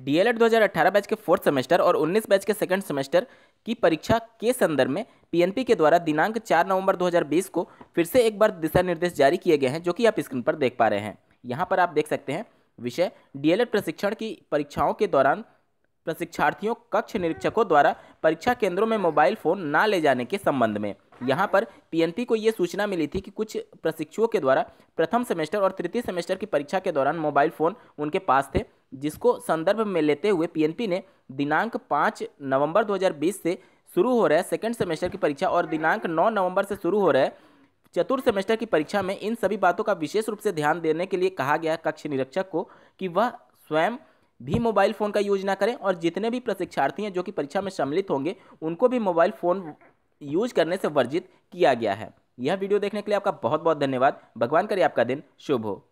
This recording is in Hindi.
डीएलएड 2018 बैच के फोर्थ सेमेस्टर और 19 बैच के सेकंड सेमेस्टर की परीक्षा के संदर्भ में पीएनपी के द्वारा दिनांक 4 नवंबर 2020 को फिर से एक बार दिशा निर्देश जारी किए गए हैं जो कि आप स्क्रीन पर देख पा रहे हैं यहाँ पर आप देख सकते हैं विषय डीएलएड प्रशिक्षण की परीक्षाओं के दौरान प्रशिक्षार्थियों कक्ष निरीक्षकों द्वारा परीक्षा केंद्रों में मोबाइल फ़ोन ना ले जाने के संबंध में यहाँ पर पीएनपी को ये सूचना मिली थी कि कुछ प्रशिक्षुओं के द्वारा प्रथम सेमेस्टर और तृतीय सेमेस्टर की परीक्षा के दौरान मोबाइल फ़ोन उनके पास थे जिसको संदर्भ में लेते हुए पीएनपी ने दिनांक पाँच नवंबर 2020 से शुरू हो रहे सेकेंड सेमेस्टर की परीक्षा और दिनांक नौ नवंबर से शुरू हो रहे चतुर्थ सेमेस्टर की परीक्षा में इन सभी बातों का विशेष रूप से ध्यान देने के लिए कहा गया कक्ष निरीक्षक को कि वह स्वयं भी मोबाइल फ़ोन का यूज ना करें और जितने भी प्रशिक्षार्थी हैं जो कि परीक्षा में सम्मिलित होंगे उनको भी मोबाइल फ़ोन यूज करने से वर्जित किया गया है यह वीडियो देखने के लिए आपका बहुत बहुत धन्यवाद भगवान करे आपका दिन शुभ हो